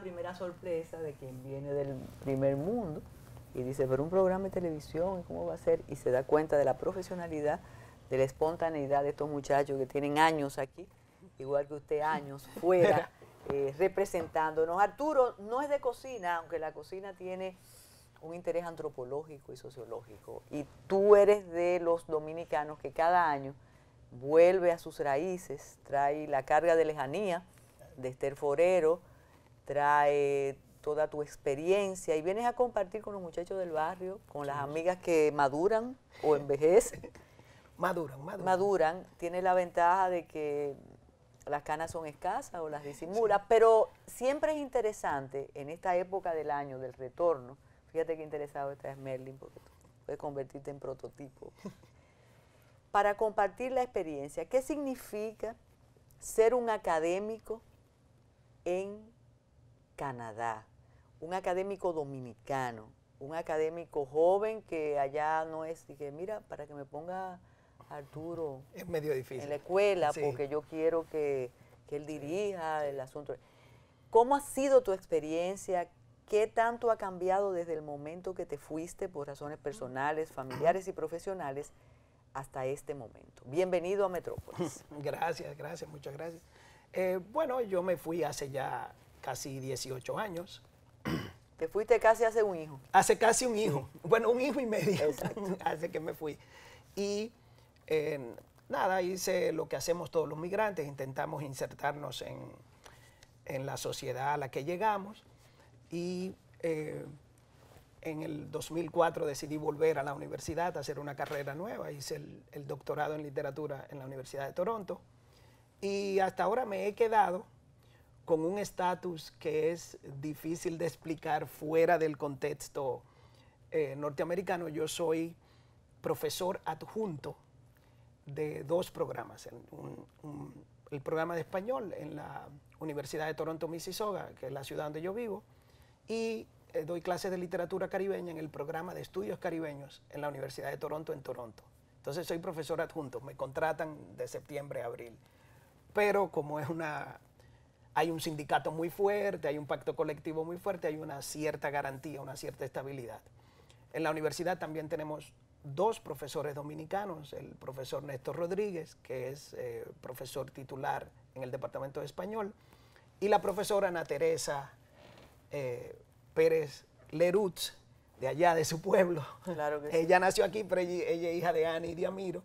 primera sorpresa de quien viene del primer mundo y dice, pero un programa de televisión, ¿cómo va a ser? Y se da cuenta de la profesionalidad, de la espontaneidad de estos muchachos que tienen años aquí, igual que usted años fuera, eh, representándonos. Arturo no es de cocina, aunque la cocina tiene un interés antropológico y sociológico. Y tú eres de los dominicanos que cada año vuelve a sus raíces, trae la carga de lejanía de Esther Forero, trae toda tu experiencia y vienes a compartir con los muchachos del barrio, con las amigas que maduran o envejecen. maduran, maduran. Maduran, tienes la ventaja de que las canas son escasas o las disimula, pero siempre es interesante en esta época del año, del retorno, fíjate qué interesado está Merlin, porque puedes convertirte en prototipo, para compartir la experiencia. ¿Qué significa ser un académico en Canadá, un académico dominicano, un académico joven que allá no es, dije, mira, para que me ponga Arturo difícil. en la escuela, porque yo quiero que, él dirija el asunto. ¿Cómo ha sido tu experiencia? ¿Qué tanto ha cambiado desde el momento que te fuiste por razones personales, familiares y profesionales hasta este momento? Bienvenido a Metrópolis. Gracias, gracias, muchas gracias. Eh, bueno, yo me fui hace ya casi 18 años. Te fuiste casi hace un hijo. Hace casi un hijo. Bueno, un hijo y medio. hace que me fui. Y eh, nada, hice lo que hacemos todos los migrantes, intentamos insertarnos en, la sociedad a la que llegamos. Y eh, en el 2004 decidí volver a la universidad a hacer una carrera nueva. Hice el doctorado en literatura en la Universidad de Toronto. Y hasta ahora me he quedado con un estatus que es difícil de explicar fuera del contexto eh, norteamericano. Yo soy profesor adjunto de dos programas, el programa de español en la Universidad de Toronto, Mississauga, que es la ciudad donde yo vivo, y eh, doy clases de literatura caribeña en el programa de estudios caribeños en la Universidad de Toronto, en Toronto. Entonces soy profesor adjunto, me contratan de septiembre a abril. Pero como es una hay un sindicato muy fuerte, hay un pacto colectivo muy fuerte, hay una cierta garantía, una cierta estabilidad. En la universidad también tenemos dos profesores dominicanos, el profesor Néstor Rodríguez, que es eh, profesor titular en el Departamento de Español, y la profesora Ana Teresa eh, Pérez Lerutz, de allá, de su pueblo. ella nació aquí, pero ella, es hija de Ana y de Amiro,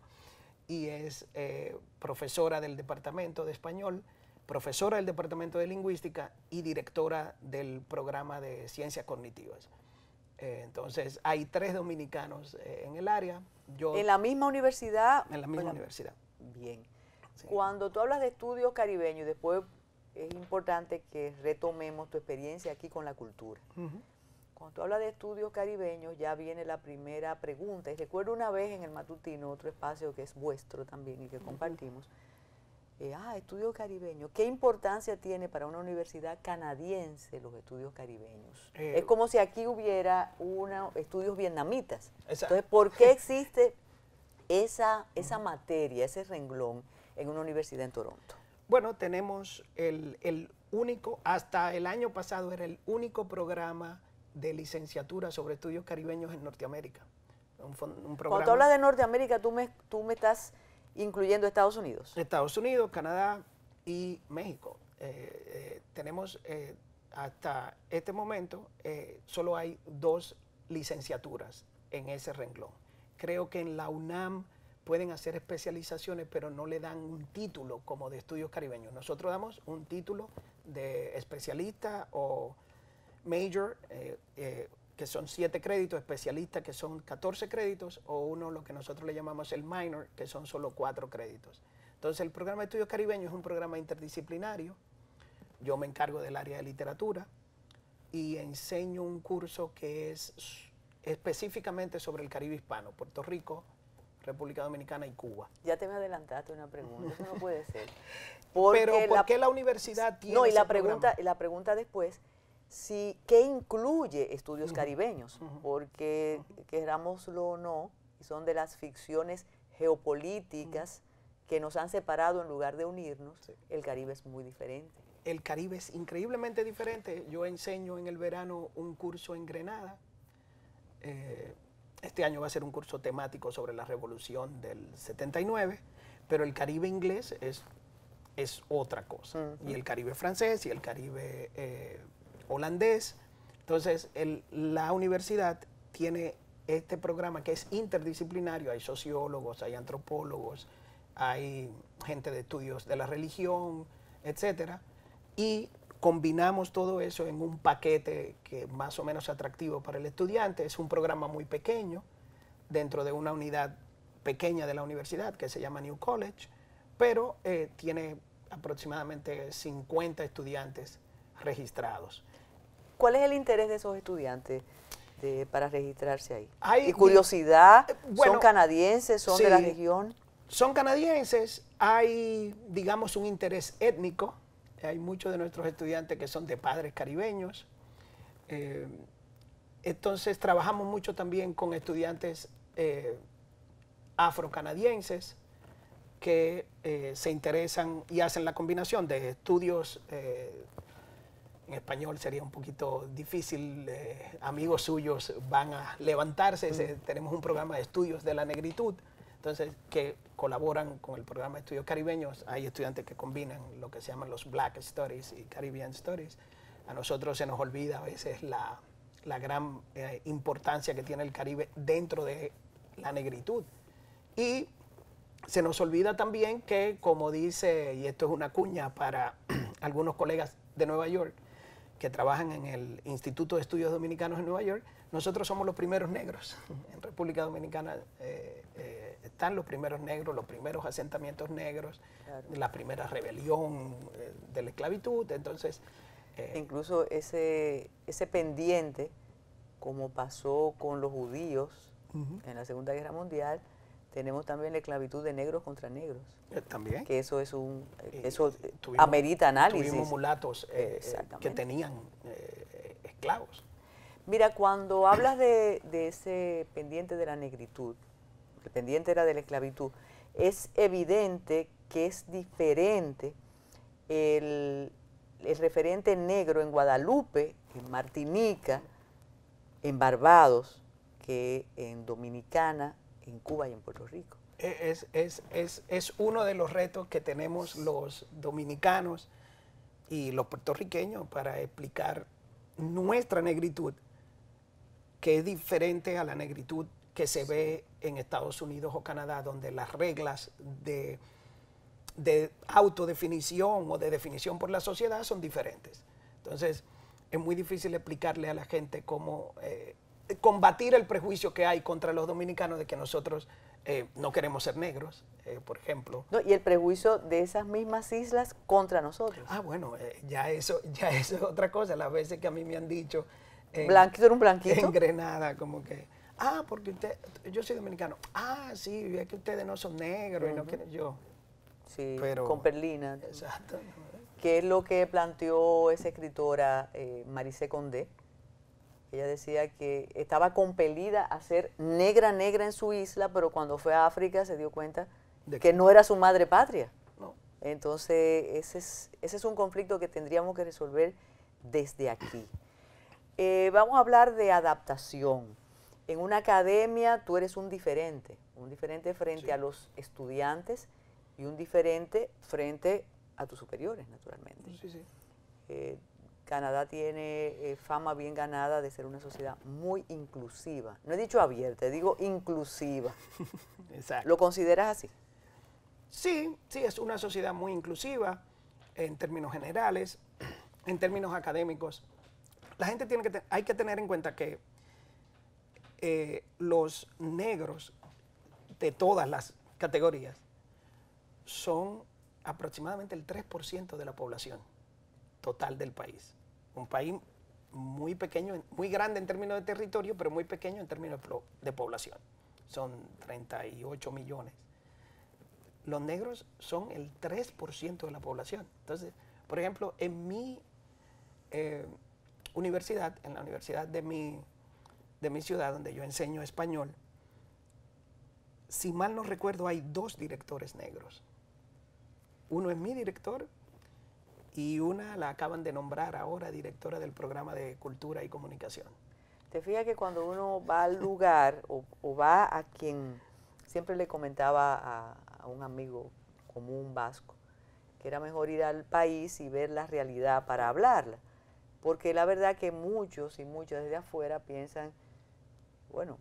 y es eh, profesora del Departamento de Español profesora del Departamento de Lingüística y directora del programa de Ciencias Cognitivas. Eh, entonces, hay tres dominicanos eh, en el área. Yo, ¿En la misma universidad? En la misma universidad. Bien. Cuando tú hablas de estudios caribeños, después es importante que retomemos tu experiencia aquí con la cultura. Cuando tú hablas de estudios caribeños, ya viene la primera pregunta. Y recuerdo una vez en el Matutino, otro espacio que es vuestro también y que compartimos, eh, ah, estudios caribeños. ¿Qué importancia tiene para una universidad canadiense los estudios caribeños? Eh, es como si aquí hubiera una, estudios vietnamitas. Entonces, ¿por qué existe esa, esa materia, ese renglón en una universidad en Toronto? Bueno, tenemos el, único, hasta el año pasado era el único programa de licenciatura sobre estudios caribeños en Norteamérica. Cuando hablas de Norteamérica, tú me, tú me estás incluyendo Estados Unidos. Estados Unidos, Canadá y México. Eh, eh, tenemos eh, hasta este momento solo hay dos licenciaturas en ese renglón. Creo que en la UNAM pueden hacer especializaciones, pero no le dan un título como de estudios caribeños. Nosotros damos un título de especialista o major que son 7 créditos, especialistas, que son 14 créditos, o uno, lo que nosotros le llamamos el minor, que son solo 4 créditos. Entonces, el programa de estudios caribeños es un programa interdisciplinario. Yo me encargo del área de literatura y enseño un curso que es específicamente sobre el Caribe hispano, Puerto Rico, República Dominicana y Cuba. Ya te me adelantaste una pregunta, eso no puede ser. Pero ¿por la, qué la universidad tiene No, y la pregunta, la pregunta después, Sí, que incluye estudios caribeños, porque querámoslo o no, son de las ficciones geopolíticas que nos han separado en lugar de unirnos, el Caribe es muy diferente. El Caribe es increíblemente diferente. Yo enseño en el verano un curso en Grenada. Eh, este año va a ser un curso temático sobre la revolución del 79, pero el Caribe inglés es, es otra cosa. Y el Caribe francés y el Caribe eh, holandés. Entonces, la universidad tiene este programa que es interdisciplinario. Hay sociólogos, hay antropólogos, hay gente de estudios de la religión, etcétera. Y combinamos todo eso en un paquete que más o menos atractivo para el estudiante. Es un programa muy pequeño dentro de una unidad pequeña de la universidad que se llama New College, pero eh, tiene aproximadamente 50 estudiantes registrados. ¿Cuál es el interés de esos estudiantes? para registrarse ahí. Hay, curiosidad, eh, ¿son canadienses? ¿Son de la región? Son canadienses, hay, digamos, un interés étnico. Hay muchos de nuestros estudiantes que son de padres caribeños. Eh, entonces, trabajamos mucho también con estudiantes eh, afrocanadienses que se interesan y hacen la combinación de estudios en español sería un poquito difícil. Eh, amigos suyos van a levantarse. Mm. tenemos un programa de estudios de la negritud, entonces que colaboran con el programa de estudios caribeños. Hay estudiantes que combinan lo que se llaman los Black Stories y Caribbean Stories. A nosotros se nos olvida a veces la, la gran eh, importancia que tiene el Caribe dentro de la negritud. Y se nos olvida también que, como dice, y esto es una cuña para algunos colegas de Nueva York, que trabajan en el Instituto de Estudios Dominicanos en Nueva York, nosotros somos los primeros negros. En República Dominicana eh, eh, están los primeros negros, los primeros asentamientos negros, la primera rebelión eh, de la esclavitud. Entonces. Incluso ese, pendiente, como pasó con los judíos en la Segunda Guerra Mundial, tenemos también la esclavitud de negros contra negros. Eh, también. Que eso es un, eh, eso eh, amerita análisis. Tuvimos mulatos que tenían esclavos. Mira, cuando hablas de, ese pendiente de la negritud, el pendiente era de la esclavitud, es evidente que es diferente el, el referente negro en Guadalupe, en Martinica, en Barbados, que en Dominicana, en Cuba y en Puerto Rico. Es, uno de los retos que tenemos los dominicanos y los puertorriqueños para explicar nuestra negritud, que es diferente a la negritud que se ve en Estados Unidos o Canadá, donde las reglas de, de autodefinición o de definición por la sociedad son diferentes. Entonces, es muy difícil explicarle a la gente cómo eh, combatir el prejuicio que hay contra los dominicanos de que nosotros eh, no queremos ser negros, eh, por ejemplo. y el prejuicio de esas mismas islas contra nosotros. Ah, bueno, eh, ya, eso, ya eso es otra cosa. Las veces que a mí me han dicho... ¿Blanquito un blanquito? En Grenada, como que... Ah, porque usted... Yo soy dominicano. Ah, sí, es que ustedes no son negros y no quieren... Yo... Sí, pero, con perlina. Exacto. ¿Qué es lo que planteó esa escritora Marise Condé? Ella decía que estaba compelida a ser negra, negra en su isla, pero cuando fue a África se dio cuenta de que no era su madre patria. Entonces, ese es, ese es un conflicto que tendríamos que resolver desde aquí. Eh, vamos a hablar de adaptación. En una academia tú eres un diferente, un diferente frente a los estudiantes y un diferente frente a tus superiores, naturalmente. Sí, sí. Eh, Canadá tiene eh, fama bien ganada de ser una sociedad muy inclusiva. No he dicho abierta, digo inclusiva. ¿Lo consideras así? Sí, sí, es una sociedad muy inclusiva en términos generales, en términos académicos. La gente tiene que, hay que tener en cuenta que eh, los negros de todas las categorías son aproximadamente el 3% de la población total del país un país muy pequeño, muy grande en términos de territorio, pero muy pequeño en términos de población. Son 38 millones. Los negros son el 3% de la población. Entonces, por ejemplo, en mi eh, universidad, en la universidad de mi, de mi ciudad, donde yo enseño español, si mal no recuerdo, hay dos directores negros. Uno es mi director y una la acaban de nombrar ahora directora del programa de cultura y comunicación. Te fijas que cuando uno va al lugar o, va a quien siempre le comentaba a, un amigo común vasco, que era mejor ir al país y ver la realidad para hablarla. Porque la verdad que muchos y muchos desde afuera piensan, bueno,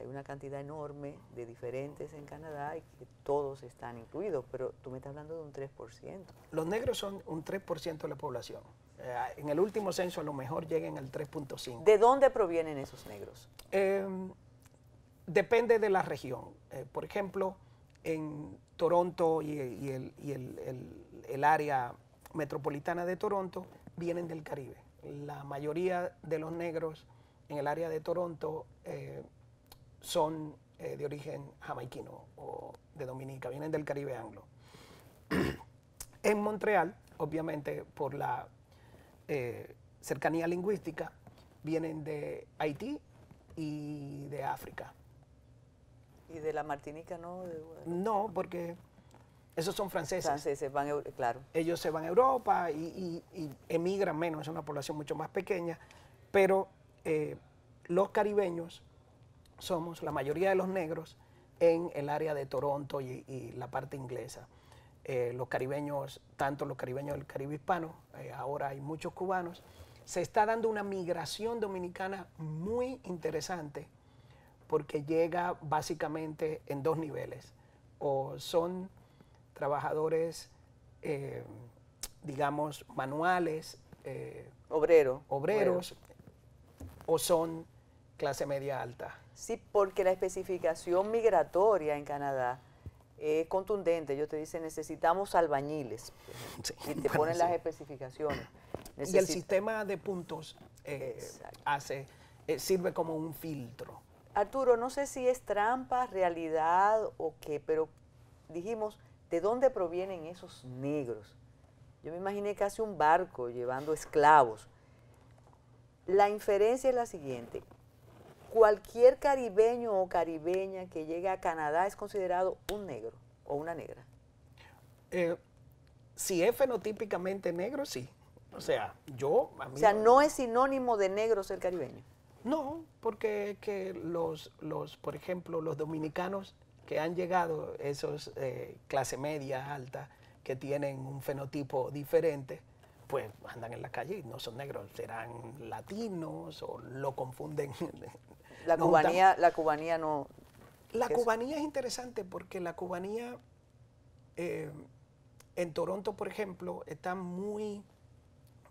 hay una cantidad enorme de diferentes en Canadá y que todos están incluidos, pero tú me estás hablando de un 3%. Los negros son un 3% de la población. Eh, en el último censo a lo mejor lleguen al 3.5%. ¿De dónde provienen esos negros? Em, depende de la región. Eh, por ejemplo, en Toronto y, el, área metropolitana de Toronto vienen del Caribe. La mayoría de los negros en el área de Toronto eh, son eh, de origen jamaiquino o de Dominica, vienen del Caribe anglo. en Montreal, obviamente por la eh, cercanía lingüística, vienen de Haití y de África. ¿Y de la Martinica no? no, porque esos son franceses. Ellos se van a Europa y, emigran menos, es una población mucho más pequeña, pero eh, los caribeños somos la mayoría de los negros en el área de Toronto y, la parte inglesa. Eh, los caribeños, tanto los caribeños del Caribe hispano, eh, ahora hay muchos cubanos, se está dando una migración dominicana muy interesante porque llega básicamente en dos niveles. O son trabajadores, eh, digamos, manuales. Obreros. O son clase media alta. Sí, porque la especificación migratoria en Canadá es contundente. Yo te dicen, necesitamos albañiles. y te ponen las especificaciones. Y el sistema de puntos eh, hace, eh, sirve como un filtro. Arturo, no sé si es trampa, realidad o qué, pero dijimos, ¿de dónde provienen esos negros? Yo me imaginé casi un barco llevando esclavos. La inferencia es la siguiente, cualquier caribeño o caribeña que llegue a Canadá es considerado un negro o una negra. Eh, si es fenotípicamente negro, sí. O sea, yo... A o sea, no, es sinónimo de negro ser caribeño. No, porque que los, los, por ejemplo, los dominicanos que han llegado, esos eh, clase media, alta, que tienen un fenotipo diferente, pues andan en la calle y no son negros, serán latinos o lo confunden la cubanía, la cubanía no. La cubanía es? interesante porque la cubanía eh, en Toronto, por ejemplo, está muy,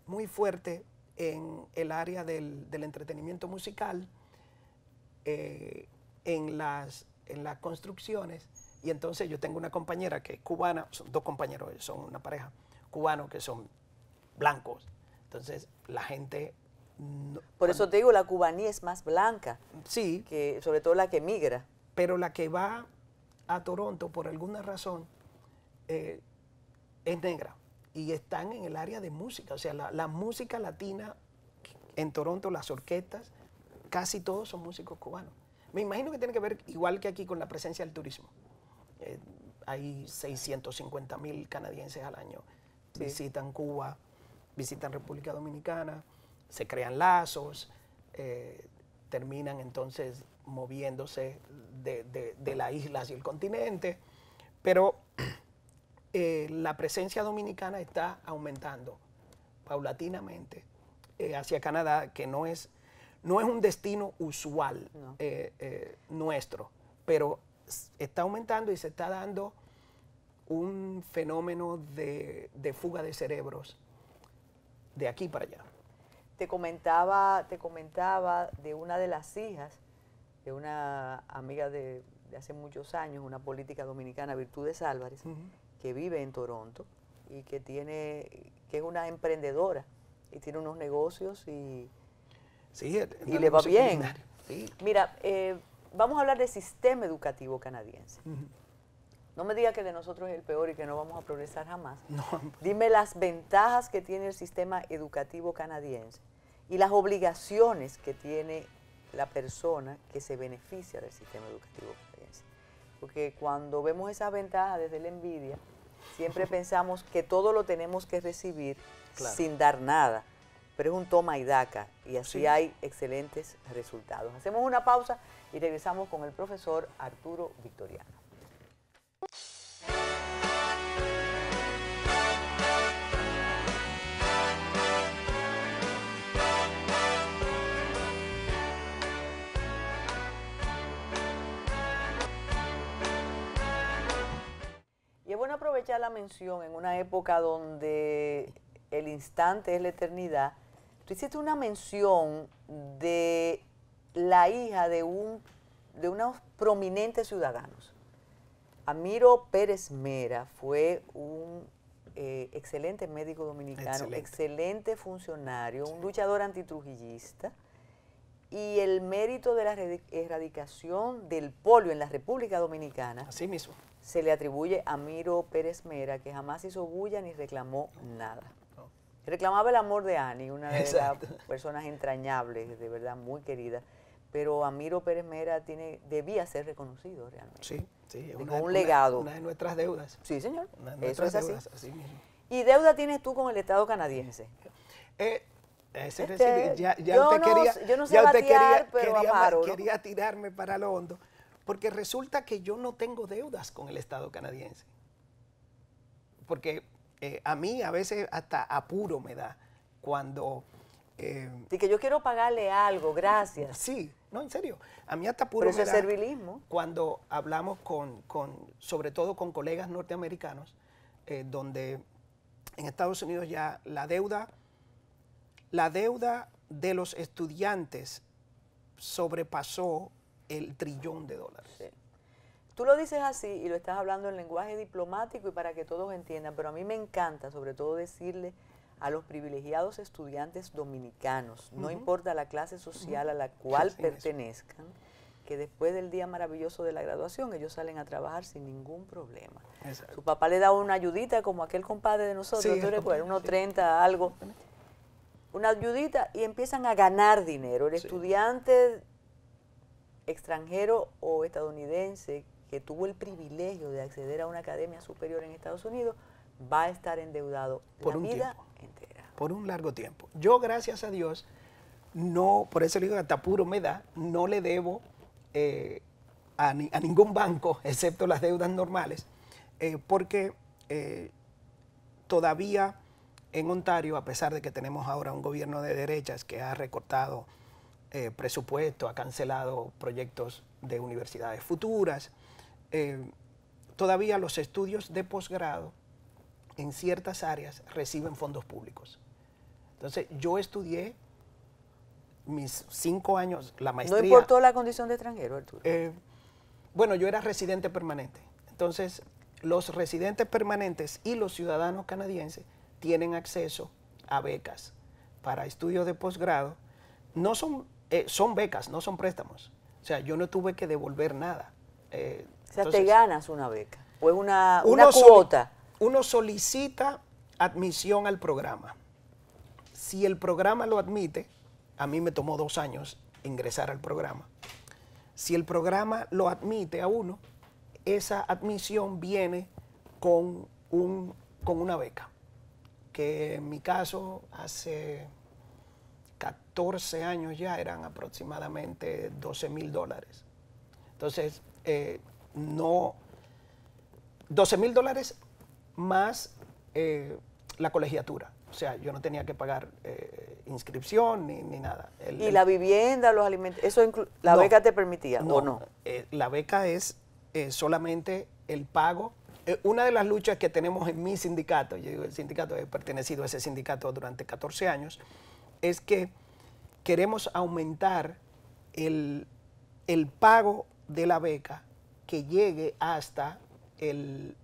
muy fuerte en el área del, entretenimiento musical, eh, en, las, en las construcciones. Y entonces yo tengo una compañera que es cubana, son dos compañeros, son una pareja, cubanos que son blancos. Entonces la gente por eso te digo, la cubanía es más blanca. Sí. Que, sobre todo la que migra. Pero la que va a Toronto, por alguna razón, eh, es negra. Y están en el área de música. O sea, la, música latina en Toronto, las orquestas, casi todos son músicos cubanos. Me imagino que tiene que ver, igual que aquí, con la presencia del turismo. Eh, hay 650 mil canadienses al año. Visitan Cuba, visitan República Dominicana se crean lazos, eh, terminan entonces moviéndose de, la isla hacia el continente, pero eh, la presencia dominicana está aumentando paulatinamente eh, hacia Canadá, que no es, no es un destino usual nuestro, pero está aumentando y se está dando un fenómeno de fuga de cerebros de aquí para allá. Te comentaba, te comentaba de una de las hijas, de una amiga de, hace muchos años, una política dominicana, Virtudes Álvarez, que vive en Toronto y que tiene, que es una emprendedora y tiene unos negocios y, le va bien. Mira, eh, vamos a hablar del sistema educativo canadiense. No me diga que de nosotros es el peor y que no vamos a progresar jamás. Dime las ventajas que tiene el sistema educativo canadiense y las obligaciones que tiene la persona que se beneficia del sistema educativo Porque cuando vemos esas ventajas desde la envidia, siempre pensamos que todo lo tenemos que recibir sin dar nada. Pero es un toma y daca y así hay excelentes resultados. Hacemos una pausa y regresamos con el profesor Arturo Victoriano. Y es bueno aprovechar la mención en una época donde el instante es la eternidad. Tú hiciste una mención de la hija de, un, de unos prominentes ciudadanos. Amiro Pérez Mera fue un eh, excelente médico dominicano, excelente, funcionario, un luchador antitrujillista. Y el mérito de la erradicación del polio en la República Dominicana. Así mismo se le atribuye a Miro Pérez Mera, que jamás hizo bulla ni reclamó nada. Reclamaba el amor de Ani, una de las personas entrañables, de verdad muy querida, pero Amiro Pérez Mera tiene, debía ser reconocido realmente. Sí, sí, una, un legado. Una, de nuestras deudas. Sí, señor. Una de nuestras deudas, así. mismo. ¿Y deuda tienes tú con el Estado canadiense? Eh, eh ese ya, ya yo quería, yo no sé quería, quería, tirarme para lo hondo porque resulta que yo no tengo deudas con el Estado canadiense. Porque eh, a mí a veces hasta apuro me da cuando... Eh, y que yo quiero pagarle algo, gracias. Sí, no, en serio. A mí hasta apuro me da servilismo. Cuando hablamos con, con, sobre todo con colegas norteamericanos, eh, donde en Estados Unidos ya la deuda, la deuda de los estudiantes sobrepasó el trillón de dólares. Tú lo dices así y lo estás hablando en lenguaje diplomático y para que todos entiendan, pero a mí me encanta sobre todo decirle a los privilegiados estudiantes dominicanos, no importa la clase social a la cual pertenezcan, que después del día maravilloso de la graduación ellos salen a trabajar sin ningún problema. Su papá le da una ayudita como aquel compadre de nosotros, 1.30 algo. Una ayudita y empiezan a ganar dinero. El estudiante extranjero o estadounidense que tuvo el privilegio de acceder a una academia superior en Estados Unidos va a estar endeudado por la vida entera. Por un largo tiempo. Yo, gracias a Dios, no, por eso le digo, hasta puro me da, no le debo eh, a, ningún banco, excepto las deudas normales, eh, porque eh, todavía en Ontario, a pesar de que tenemos ahora un gobierno de derechas que ha recortado eh, presupuesto, ha cancelado proyectos de universidades futuras. Eh, todavía los estudios de posgrado en ciertas áreas reciben fondos públicos. Entonces, yo estudié mis cinco años, la maestría. ¿No importó la condición de extranjero, Arturo? Eh, bueno, yo era residente permanente. Entonces, los residentes permanentes y los ciudadanos canadienses tienen acceso a becas para estudios de posgrado. No son eh, son becas, no son préstamos. O sea, yo no tuve que devolver nada. Eh, o sea, te ganas una beca o una, cuota. uno solicita admisión al programa. Si el programa lo admite, a mí me tomó dos años ingresar al programa. Si el programa lo admite a uno, esa admisión viene con, un, con una beca, que en mi caso hace 14 años ya eran aproximadamente 12 mil dólares. Entonces, eh, no. 12 mil dólares más eh, la colegiatura. O sea, yo no tenía que pagar eh, inscripción ni, nada. ¿Y la vivienda, los alimentos? ¿Eso la beca te permitía no, o no? la beca es solamente el pago una de las luchas que tenemos en mi sindicato, yo digo el sindicato, he pertenecido a ese sindicato durante 14 años, es que queremos aumentar el, pago de la beca que llegue hasta el,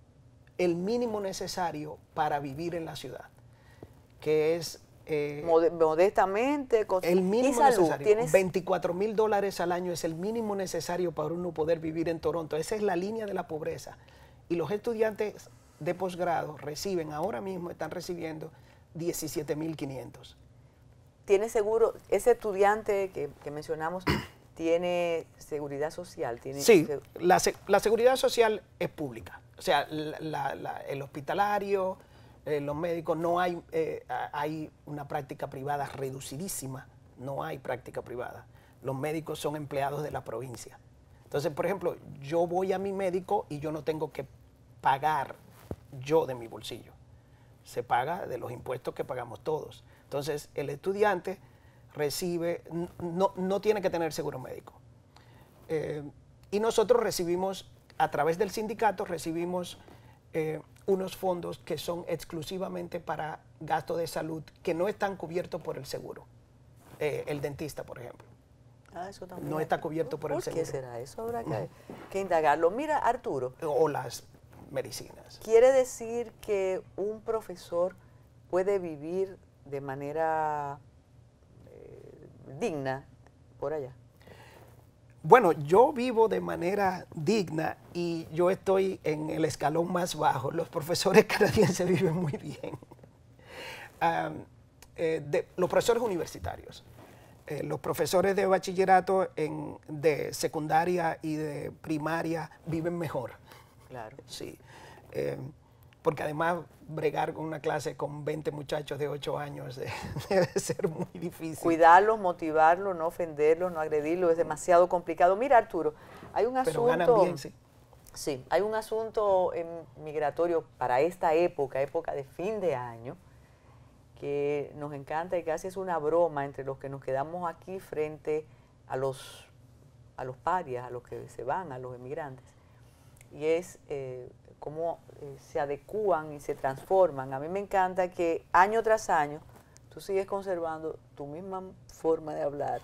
mínimo necesario para vivir en la ciudad, que es... Eh, modestamente, con el mínimo necesario. 24 mil dólares al año es el mínimo necesario para uno poder vivir en Toronto. Esa es la línea de la pobreza. Y los estudiantes de posgrado reciben, ahora mismo están recibiendo 17 mil 500 tiene seguro, ese estudiante que, mencionamos, tiene seguridad social. Tiene sí, la, seguridad social es pública. O sea, el hospitalario, eh, los médicos, no hay, eh, hay una práctica privada reducidísima. No hay práctica privada. Los médicos son empleados de la provincia. Entonces, por ejemplo, yo voy a mi médico y yo no tengo que pagar yo de mi bolsillo. Se paga de los impuestos que pagamos todos. Entonces, el estudiante recibe, no, no tiene que tener seguro médico. Eh, y nosotros recibimos, a través del sindicato, recibimos eh, unos fondos que son exclusivamente para gastos de salud que no están cubiertos por el seguro. Eh, el dentista, por ejemplo. Ah, eso también. No está cubierto por, el seguro. qué será eso? Habrá que indagarlo. Mira, Arturo. O las medicinas. ¿Quiere decir que un profesor puede vivir de manera eh, digna por allá? Bueno, yo vivo de manera digna y yo estoy en el escalón más bajo. Los profesores canadienses viven muy bien. Eh, los profesores universitarios, eh, los profesores de bachillerato, en, de secundaria y de primaria viven mejor. Claro. Sí. Em, porque además bregar con una clase con 20 muchachos de 8 años eh, debe ser muy difícil. Cuidarlos, motivarlos, no ofenderlos, no agredirlos, es demasiado complicado. Mira, Arturo, hay un asunto... Pero sí. hay un asunto migratorio para esta época, época de fin de año, que nos encanta y casi es una broma entre los que nos quedamos aquí frente a los, a los parias, a los que se van, a los emigrantes. Y es eh, cómo eh, se adecúan y se transforman. A mí me encanta que año tras año tú sigues conservando tu misma forma de hablar.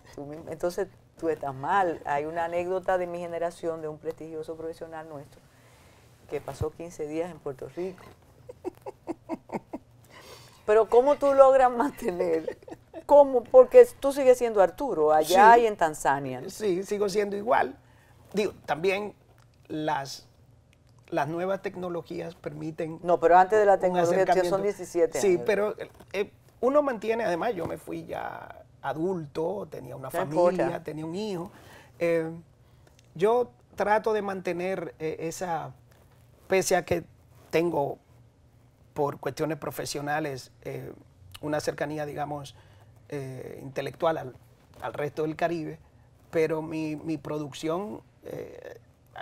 entonces tú estás mal. Hay una anécdota de mi generación, de un prestigioso profesional nuestro, que pasó 15 días en Puerto Rico. Pero ¿cómo tú logras mantener? ¿Cómo? Porque tú sigues siendo Arturo allá y en Tanzania. Sí, sigo siendo igual. Digo, también las las nuevas tecnologías permiten... No, pero antes de la tecnología son 17 años. Sí, pero eh, uno mantiene, además yo me fui ya adulto, tenía una familia, tenía un hijo. Eh, yo trato de mantener eh, esa, pese a que tengo por cuestiones profesionales una cercanía, digamos, intelectual al, resto del Caribe, pero mi, producción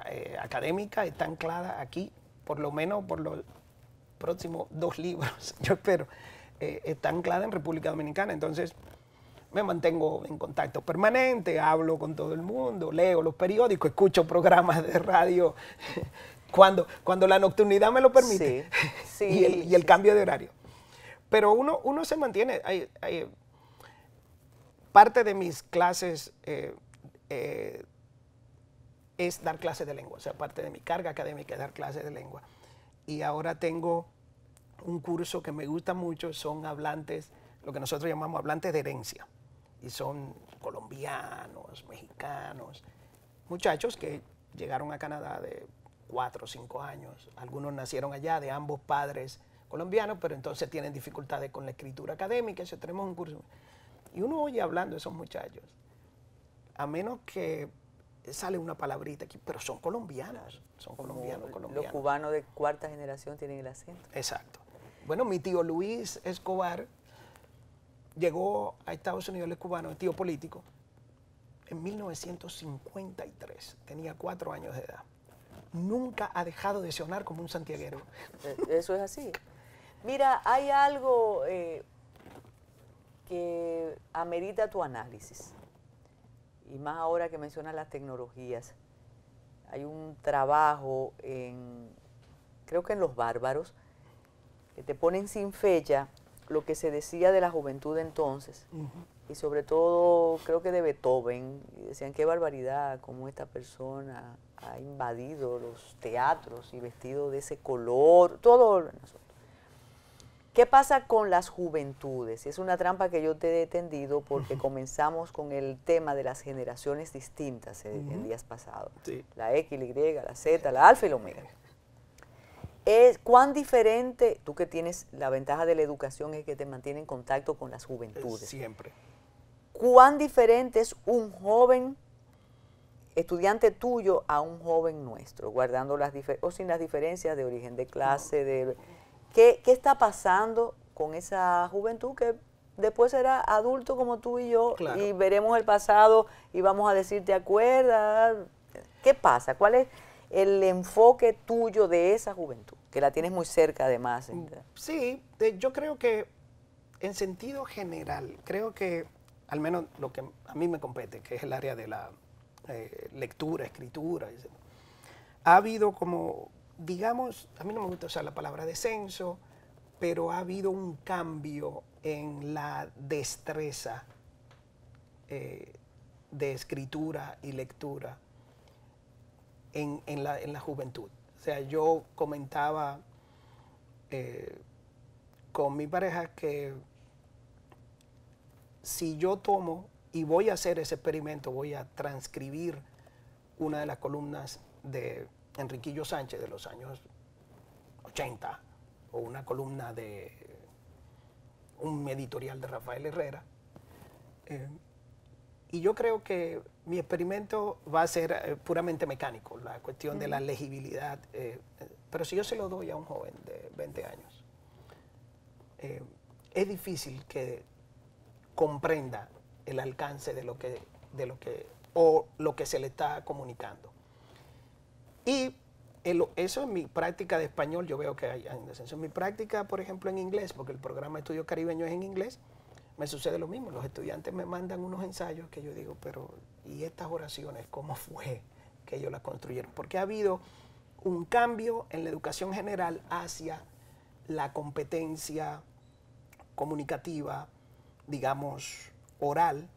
eh, académica está anclada aquí, por lo menos por los próximos dos libros, yo espero, eh, está anclada en República Dominicana. Entonces, me mantengo en contacto permanente, hablo con todo el mundo, leo los periódicos, escucho programas de radio cuando, cuando la nocturnidad me lo permite sí, y, el, cambio de horario. Pero uno, se mantiene. Hay, eh, parte de mis clases es dar clases de lengua. O sea, parte de mi carga académica es dar clases de lengua. Y ahora tengo un curso que me gusta mucho, son hablantes, lo que nosotros llamamos hablantes de herencia. Y son colombianos, mexicanos, muchachos que llegaron a Canadá de cuatro o cinco años. Algunos nacieron allá de ambos padres colombianos, pero entonces tienen dificultades con la escritura académica. se tenemos un curso. Y uno oye hablando a esos muchachos. A menos que sale una palabrita aquí, pero son colombianas, son colombianos, colombianos. Los cubanos de cuarta generación tienen el acento. Exacto. Bueno, mi tío Luis Escobar llegó a Estados Unidos, el cubano, el tío político, en 1953, tenía cuatro años de edad. Nunca ha dejado de sonar como un santiaguero. Eh, eso es así. Mira, hay algo eh, que amerita tu análisis y más ahora que mencionas las tecnologías. Hay un trabajo en, creo que en Los Bárbaros, que te ponen sin fecha lo que se decía de la juventud de entonces, y sobre todo creo que de Beethoven, y decían qué barbaridad cómo esta persona ha invadido los teatros y vestido de ese color, todo el ¿Qué pasa con las juventudes? Es una trampa que yo te he tendido porque comenzamos con el tema de las generaciones distintas eh, en, días pasados. La X, la Y, la Z, la alfa y la omega. Es, ¿Cuán diferente, tú que tienes la ventaja de la educación es que te mantiene en contacto con las juventudes? Siempre. ¿Cuán diferente es un joven estudiante tuyo a un joven nuestro, guardando las diferencias, o sin las diferencias de origen de clase, de ¿Qué, está pasando con esa juventud que después será adulto como tú y yo y veremos el pasado y vamos a decir, ¿te acuerdas? ¿Qué pasa? ¿Cuál es el enfoque tuyo de esa juventud? Que la tienes muy cerca además. Mm, sí, yo creo que en sentido general, creo que al menos lo que a mí me compete, que es el área de la eh, lectura, escritura, ha habido como digamos, a mí no me gusta usar la palabra descenso, pero ha habido un cambio en la destreza eh, de escritura y lectura en, la, juventud. O sea, yo comentaba eh, con mi pareja que si yo tomo y voy a hacer ese experimento, voy a transcribir una de las columnas de Enriquillo Sánchez de los años 80, o una columna de un editorial de Rafael Herrera. Eh, y yo creo que mi experimento va a ser eh, puramente mecánico, la cuestión de la legibilidad. Eh, pero si yo se lo doy a un joven de 20 años, es difícil que comprenda el alcance de lo que, de lo que, o lo que se le está comunicando. Y eso es mi práctica de español, yo veo que hay, descenso. En mi práctica, por ejemplo, en inglés, porque el programa de estudio caribeño es en inglés, me sucede lo mismo. Los estudiantes me mandan unos ensayos que yo digo, pero ¿y estas oraciones cómo fue que ellos las construyeron? Porque ha habido un cambio en la educación general hacia la competencia comunicativa, digamos, oral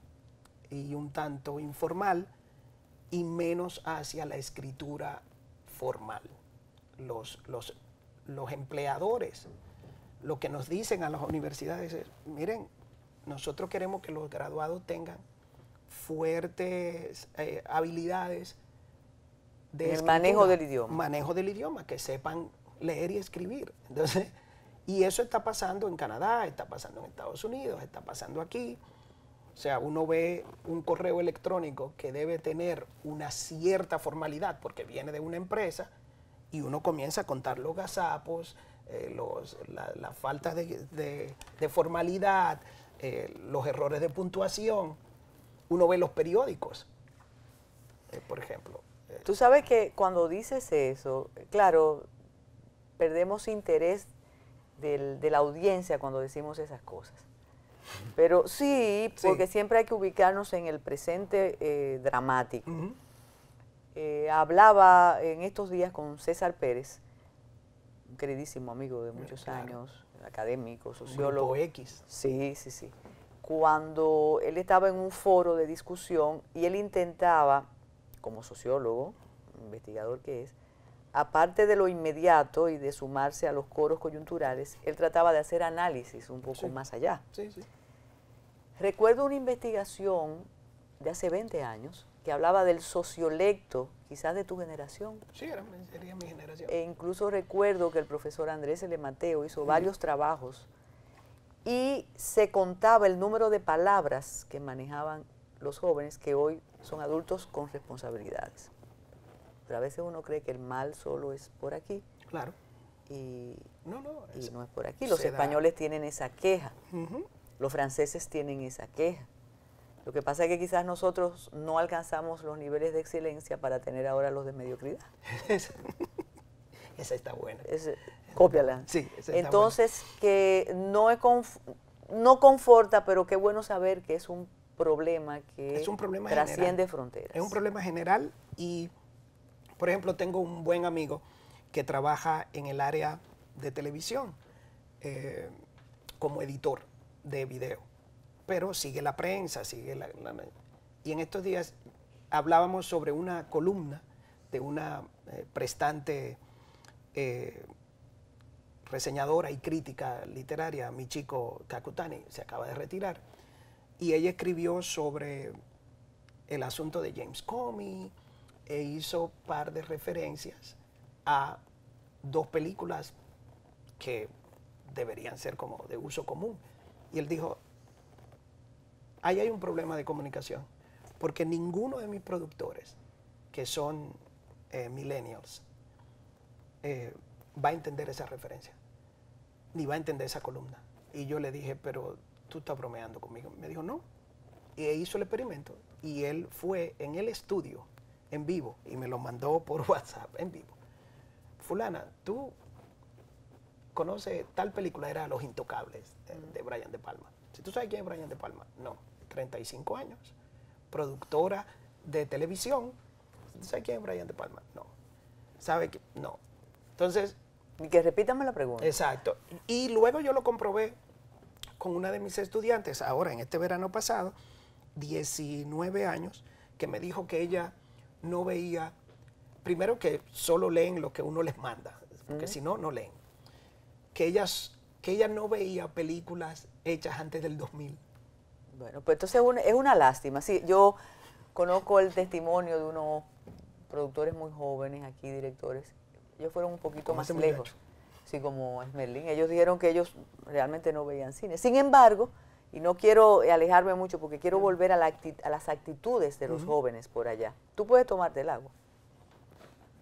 y un tanto informal, y menos hacia la escritura formal. Los, empleadores lo que nos dicen a las universidades es, miren, nosotros queremos que los graduados tengan fuertes eh, habilidades de manejo del idioma. Manejo del idioma, que sepan leer y escribir. Entonces, y eso está pasando en Canadá, está pasando en Estados Unidos, está pasando aquí. O sea, uno ve un correo electrónico que debe tener una cierta formalidad porque viene de una empresa y uno comienza a contar los gazapos, eh, los, las la faltas de, formalidad, eh, los errores de puntuación. Uno ve los periódicos, eh, por ejemplo. Tú sabes que cuando dices eso, claro, perdemos interés de la audiencia cuando decimos esas cosas. Pero sí, porque siempre hay que ubicarnos en el presente eh, dramático. Eh, hablaba en estos días con César Pérez, un queridísimo amigo de muchos años, académico, sociólogo. X. Sí, sí, sí. Cuando él estaba en un foro de discusión y él intentaba, como sociólogo, investigador que es, aparte de lo inmediato y de sumarse a los coros coyunturales, él trataba de hacer análisis un poco más allá. Sí, sí. Recuerdo una investigación de hace 20 años que hablaba del sociolecto, quizás de tu generación. Sí, era, mi generación. E incluso recuerdo que el profesor Andrés L. Mateo hizo varios trabajos y se contaba el número de palabras que manejaban los jóvenes que hoy son adultos con responsabilidades. Pero a veces uno cree que el mal solo es por aquí. Claro. Y no, es por aquí. Los españoles tienen esa queja. Los franceses tienen esa queja. Lo que pasa es que quizás nosotros no alcanzamos los niveles de excelencia para tener ahora los de mediocridad. esa está buena. cópiala. Sí, esa está Entonces, que no, es no conforta, pero qué bueno saber que es un problema que trasciende fronteras. Es un problema general y, por ejemplo, tengo un buen amigo que trabaja en el área de televisión eh, como editor de video. Pero sigue la prensa, sigue la, y en estos días hablábamos sobre una columna de una eh, prestante eh, reseñadora y crítica literaria, mi chico Kakutani, se acaba de retirar, y ella escribió sobre el asunto de James Comey e hizo par de referencias a dos películas que deberían ser como de uso común, y él dijo, ahí hay un problema de comunicación, porque ninguno de mis productores, que son eh, millennials, eh, va a entender esa referencia, ni va a entender esa columna. Y yo le dije, pero tú estás bromeando conmigo. Me dijo, no. Y e hizo el experimento. Y él fue en el estudio, en vivo, y me lo mandó por WhatsApp, en vivo. Fulana, tú conoce tal película, era Los Intocables, de, Brian De Palma. Si tú sabes quién es Brian De Palma, no, 35 años, productora de televisión. ¿Tú sabes quién es Brian De Palma? No. ¿Sabe que No. Entonces. Que repítame la pregunta. Exacto. Y luego yo lo comprobé con una de mis estudiantes, ahora en este verano pasado, 19 años, que me dijo que ella no veía, primero que solo leen lo que uno les manda, porque si no, no leen que ellas que ella no veía películas hechas antes del 2000. Bueno, pues entonces es una, lástima. Sí, yo conozco el testimonio de unos productores muy jóvenes aquí, directores. Ellos fueron un poquito más lejos. así como esmerling Ellos dijeron que ellos realmente no veían cine. Sin embargo, y no quiero alejarme mucho porque quiero volver a, a las actitudes de los jóvenes por allá. Tú puedes tomarte el agua.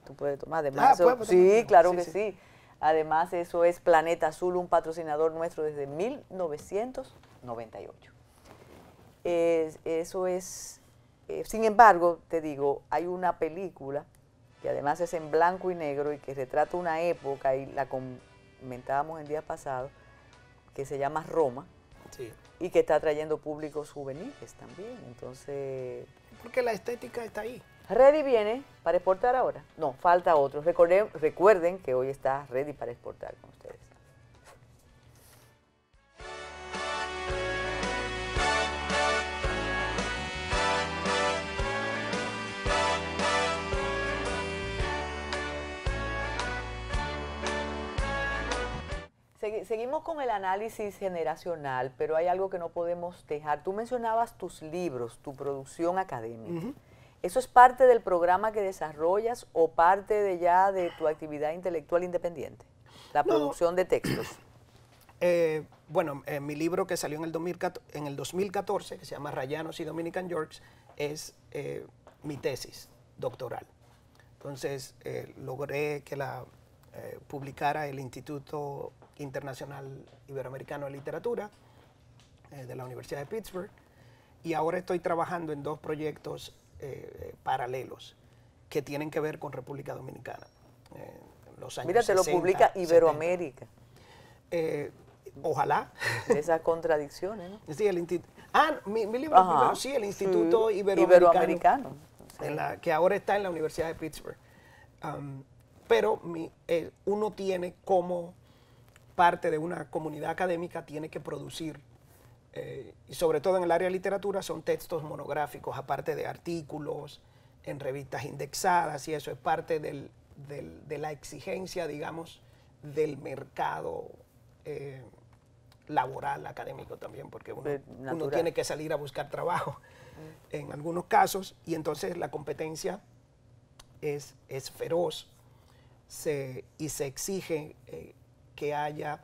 Tú puedes tomar de ah, sí, claro que sí Además, eso es Planeta Azul, un patrocinador nuestro desde 1998. eso es, eh, sin embargo, te digo, hay una película que además es en blanco y negro y que retrata una época, y la comentábamos el día pasado, que se llama Roma, y que está trayendo públicos juveniles también. Entonces... Porque la estética está ahí. Ready viene para exportar ahora. No, falta otro. recuerden que hoy está Ready para exportar con ustedes. seguimos con el análisis generacional, pero hay algo que no podemos dejar. Tú mencionabas tus libros, tu producción académica. ¿Eso es parte del programa que desarrollas o parte de ya de tu actividad intelectual independiente? La producción de textos. Eh, bueno, eh, mi libro que salió en el, 2014, que se llama Rayanos y Dominican Yorks, es eh, mi tesis doctoral. Entonces, logré que la publicara el Instituto Internacional Iberoamericano de Literatura de la Universidad de Pittsburgh. Y ahora estoy trabajando en dos proyectos eh, eh, paralelos que tienen que ver con República Dominicana. Eh, los años Mira, te lo publica Iberoamérica. ojalá. esas contradicciones, ¿no? Sí, el instituto. Ah, mi, libro sí, el Instituto Iberoamericano. que ahora está en la Universidad de Pittsburgh. Um, pero uno tiene como parte de una comunidad académica, tiene que producir eh, y sobre todo en el área de literatura, son textos monográficos, aparte de artículos en revistas indexadas, y eso es parte de la exigencia, digamos, del mercado eh, laboral, académico también, porque uno, pues, uno, tiene que salir a buscar trabajo mm. en algunos casos, y entonces la competencia es, feroz y se exige eh, que haya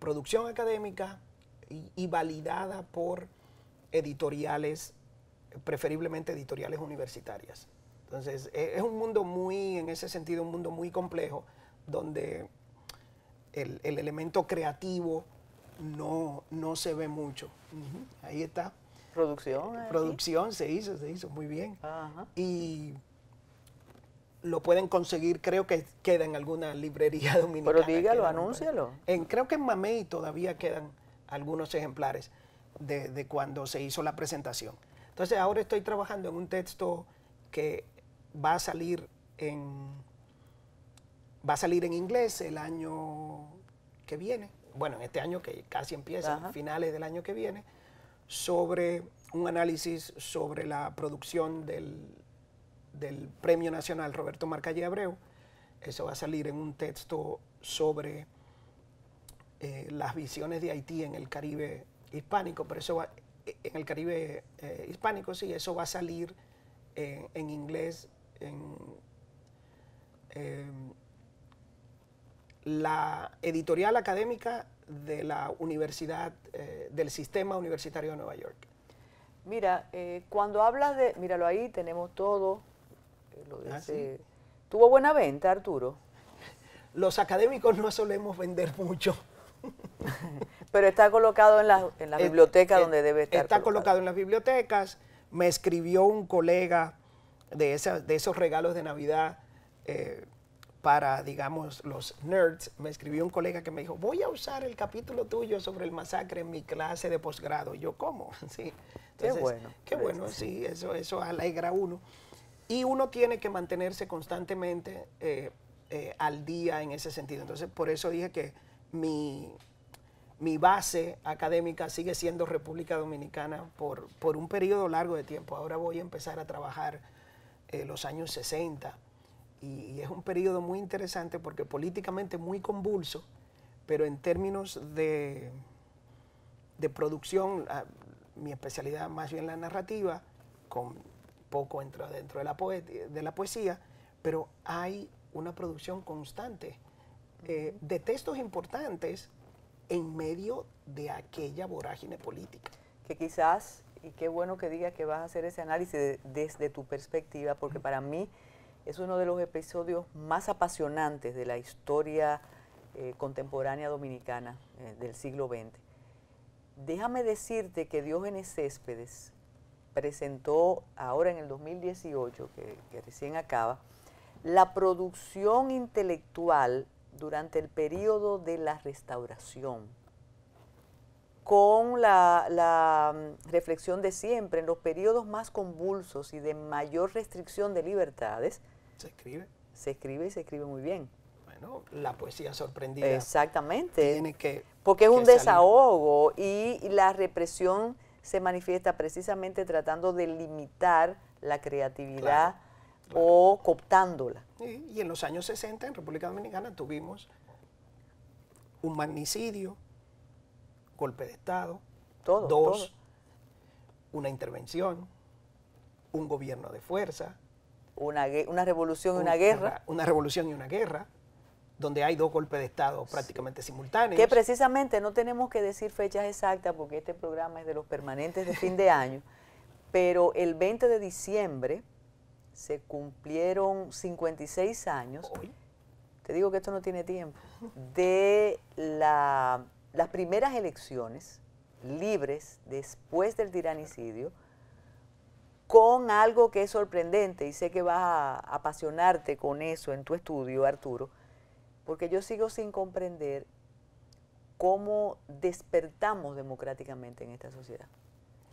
producción académica, y, validada por editoriales, preferiblemente editoriales universitarias. Entonces, e, es un mundo muy, en ese sentido, un mundo muy complejo, donde el, elemento creativo no, no se ve mucho. Ahí está. Producción. ¿eh? producción se hizo, se hizo muy bien. Y lo pueden conseguir, creo que queda en alguna librería dominicana. Pero dígalo, anúncialo. En, creo que en Mamey todavía quedan algunos ejemplares de, cuando se hizo la presentación. Entonces ahora estoy trabajando en un texto que va a salir en, va a salir en inglés el año que viene, bueno, en este año que casi empieza, finales del año que viene, sobre un análisis sobre la producción del, Premio Nacional Roberto Marcalle Abreu. Eso va a salir en un texto sobre eh, las visiones de Haití en el Caribe hispánico, pero eso va, eh, en el Caribe eh, hispánico, sí, eso va a salir en inglés, en em, la editorial académica de la Universidad, del Sistema Universitario de Nueva York. Mira, cuando hablas de, míralo ahí, tenemos todo, lo ah, ¿tuvo buena venta Arturo? Los académicos no solemos vender mucho. Pero está colocado en la, biblioteca donde debe estar. Está colocado. en las bibliotecas. Me escribió un colega de, esos regalos de Navidad eh, para, digamos, los nerds. Me escribió un colega que me dijo, voy a usar el capítulo tuyo sobre el masacre en mi clase de posgrado. Yo, ¿cómo? Sí. qué bueno. Qué pues, bueno, sí, eso, eso alegra uno. Y uno tiene que mantenerse constantemente eh, eh, al día en ese sentido. Entonces, por eso dije que mi mi base académica sigue siendo República Dominicana por, por un periodo largo de tiempo. Ahora voy a empezar a trabajar eh, los años 60 y, es un periodo muy interesante porque políticamente muy convulso, pero en términos de, de producción, ah, mi especialidad más bien la narrativa, con poco entra dentro de, la de la poesía, pero hay una producción constante eh, de textos importantes en medio de aquella vorágine política. Que quizás, y qué bueno que digas que vas a hacer ese análisis desde tu perspectiva, porque para mí es uno de los episodios más apasionantes de la historia eh, contemporánea dominicana eh, del siglo XX. Déjame decirte que Diógenes Céspedes presentó ahora en el 2018, que recién acaba, la producción intelectual durante el periodo de la restauración, con la, mm, reflexión de siempre, en los periodos más convulsos y de mayor restricción de libertades. ¿Se escribe? Se escribe y se escribe muy bien. Bueno, La poesía sorprendida. Exactamente. Tiene que, Porque es un desahogo y la represión se manifiesta precisamente tratando de limitar la creatividad o cooptándola. Y, en los años 60 en República Dominicana tuvimos un magnicidio, golpe de Estado, dos, una intervención, un gobierno de fuerza. Una, revolución y una, guerra. Una, revolución y una guerra, donde hay dos golpes de Estado prácticamente simultáneos. Que precisamente no tenemos que decir fechas exactas porque este programa es de los permanentes de fin de año, pero el 20 de diciembre se cumplieron 56 años, te digo que esto no tiene tiempo, de las primeras elecciones libres después del tiranicidio, con algo que es sorprendente, y sé que vas a apasionarte con eso en tu estudio, Arturo, porque yo sigo sin comprender cómo despertamos democráticamente en esta sociedad.